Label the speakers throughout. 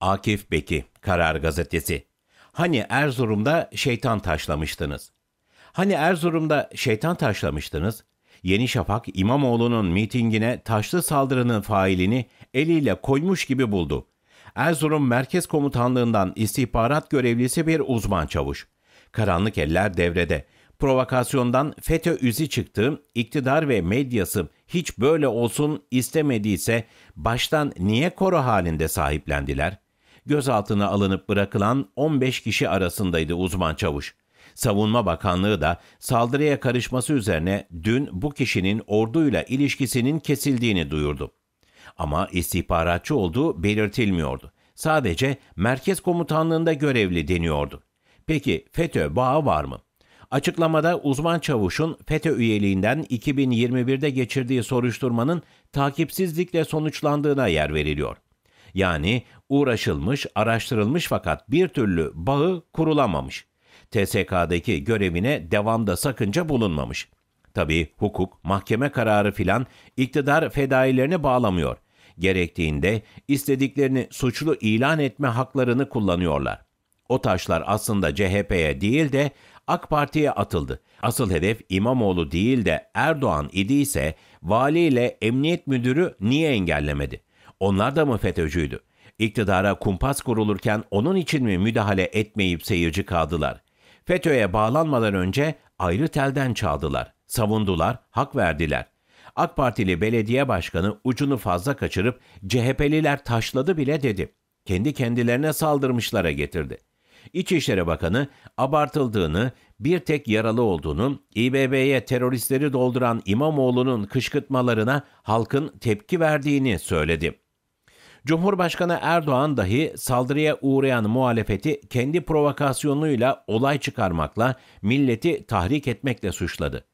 Speaker 1: Akif Beki, Karar Gazetesi. Hani Erzurum'da şeytan taşlamıştınız? Hani Erzurum'da şeytan taşlamıştınız? Yeni Şafak İmamoğlu'nun mitingine taşlı saldırının failini eliyle koymuş gibi buldu. Erzurum Merkez Komutanlığından istihbarat görevlisi bir uzman çavuş. Karanlık eller devrede. Provokasyondan FETÖ üzi çıktı, iktidar ve medyası hiç böyle olsun istemediyse baştan niye koro halinde sahiplendiler?'' gözaltına alınıp bırakılan 15 kişi arasındaydı uzman çavuş. Savunma Bakanlığı da saldırıya karışması üzerine dün bu kişinin orduyla ilişkisinin kesildiğini duyurdu. Ama istihbaratçı olduğu belirtilmiyordu. Sadece merkez komutanlığında görevli deniyordu. Peki FETÖ bağı var mı? Açıklamada uzman çavuşun FETÖ üyeliğinden 2021'de geçirdiği soruşturmanın takipsizlikle sonuçlandığına yer veriliyor. Yani uğraşılmış, araştırılmış fakat bir türlü bağı kurulamamış. TSK'daki görevine devamda sakınca bulunmamış. Tabii hukuk, mahkeme kararı filan iktidar fedailerini bağlamıyor. Gerektiğinde istediklerini suçlu ilan etme haklarını kullanıyorlar. O taşlar aslında CHP'ye değil de AK Parti'ye atıldı. Asıl hedef İmamoğlu değil de Erdoğan idiyse valiyle emniyet müdürü niye engellemedi? Onlar da mı FETÖ'cüydü? İktidara kumpas kurulurken onun için mi müdahale etmeyip seyirci kaldılar? FETÖ'ye bağlanmadan önce ayrı telden çaldılar, savundular, hak verdiler. AK Partili belediye başkanı ucunu fazla kaçırıp CHP'liler taşladı bile dedi. Kendi kendilerine saldırmışlara getirdi. İçişleri Bakanı abartıldığını, bir tek yaralı olduğunu, İBB'ye teröristleri dolduran İmamoğlu'nun kışkırtmalarına halkın tepki verdiğini söyledi. Cumhurbaşkanı Erdoğan dahi saldırıya uğrayan muhalefeti kendi provokasyonuyla olay çıkarmakla, milleti tahrik etmekle suçladı.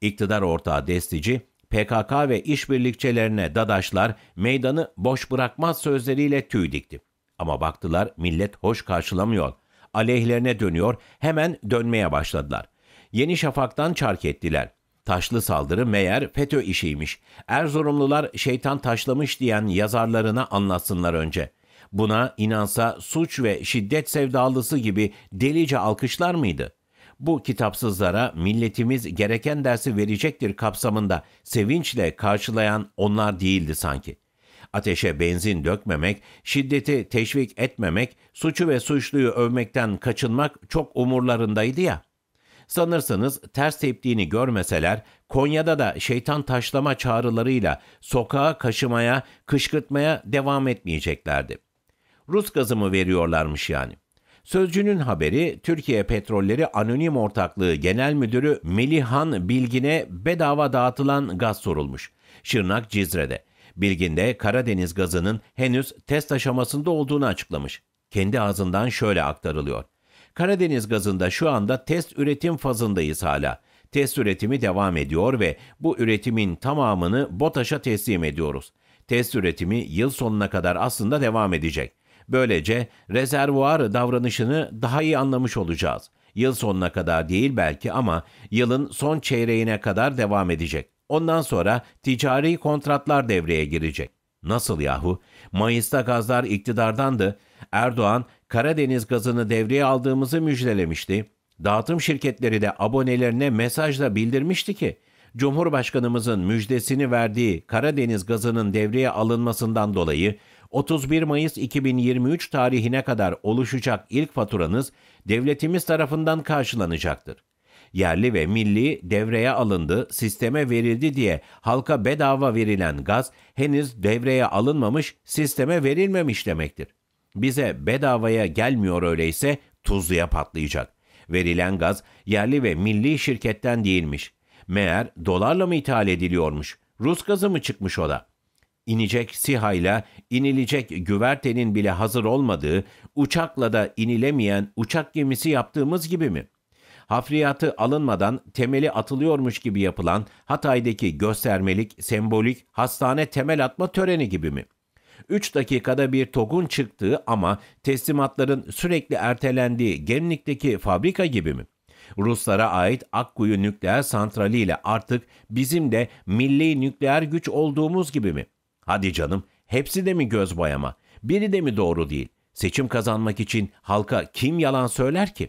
Speaker 1: İktidar ortağı Destici, PKK ve işbirlikçilerine dadaşlar meydanı boş bırakmaz sözleriyle tüy dikti. Ama baktılar millet hoş karşılamıyor. Aleyhlerine dönüyor, hemen dönmeye başladılar. Yeni Şafak'tan çark ettiler. Taşlı saldırı meğer FETÖ işiymiş. Erzurumlular şeytan taşlamış diyen yazarlarına anlatsınlar önce. Buna inansa suç ve şiddet sevdalısı gibi delice alkışlar mıydı? Bu kitapsızlara milletimiz gereken dersi verecektir kapsamında sevinçle karşılayan onlar değildi sanki. Ateşe benzin dökmemek, şiddeti teşvik etmemek, suçu ve suçluyu övmekten kaçınmak çok umurlarındaydı ya.'' Sanırsanız ters teptiğini görmeseler Konya'da da şeytan taşlama çağrılarıyla sokağa kaşımaya, kışkırtmaya devam etmeyeceklerdi. Rus gazı mı veriyorlarmış yani? Sözcünün haberi Türkiye Petrolleri Anonim Ortaklığı Genel Müdürü Melihan Bilgin'e bedava dağıtılan gaz sorulmuş. Şırnak Cizre'de. Bilgin de Karadeniz gazının henüz test aşamasında olduğunu açıklamış. Kendi ağzından şöyle aktarılıyor. Karadeniz gazında şu anda test üretim fazındayız hala. Test üretimi devam ediyor ve bu üretimin tamamını BOTAŞ'a teslim ediyoruz. Test üretimi yıl sonuna kadar aslında devam edecek. Böylece rezervuar davranışını daha iyi anlamış olacağız. Yıl sonuna kadar değil belki ama yılın son çeyreğine kadar devam edecek. Ondan sonra ticari kontratlar devreye girecek. Nasıl yahu? Mayıs'ta gazlar iktidardandı. Erdoğan Karadeniz gazını devreye aldığımızı müjdelemişti. Dağıtım şirketleri de abonelerine mesajla bildirmişti ki Cumhurbaşkanımızın müjdesini verdiği Karadeniz gazının devreye alınmasından dolayı 31 Mayıs 2023 tarihine kadar oluşacak ilk faturanız devletimiz tarafından karşılanacaktır. Yerli ve milli devreye alındı, sisteme verildi diye halka bedava verilen gaz henüz devreye alınmamış, sisteme verilmemiş demektir. Bize bedavaya gelmiyor öyleyse tuzluya patlayacak. Verilen gaz yerli ve milli şirketten değilmiş. Meğer dolarla mı ithal ediliyormuş? Rus gazı mı çıkmış o da? İnecek sihayla, inilecek güvertenin bile hazır olmadığı, uçakla da inilemeyen uçak gemisi yaptığımız gibi mi?'' hafriyatı alınmadan temeli atılıyormuş gibi yapılan Hatay'daki göstermelik, sembolik hastane temel atma töreni gibi mi? 3 dakikada bir TOG'un çıktığı ama teslimatların sürekli ertelendiği Gemlik'teki fabrika gibi mi? Ruslara ait Akkuyu nükleer santrali ile artık bizim de milli nükleer güç olduğumuz gibi mi? Hadi canım, hepsi de mi göz boyama? Biri de mi doğru değil? Seçim kazanmak için halka kim yalan söyler ki?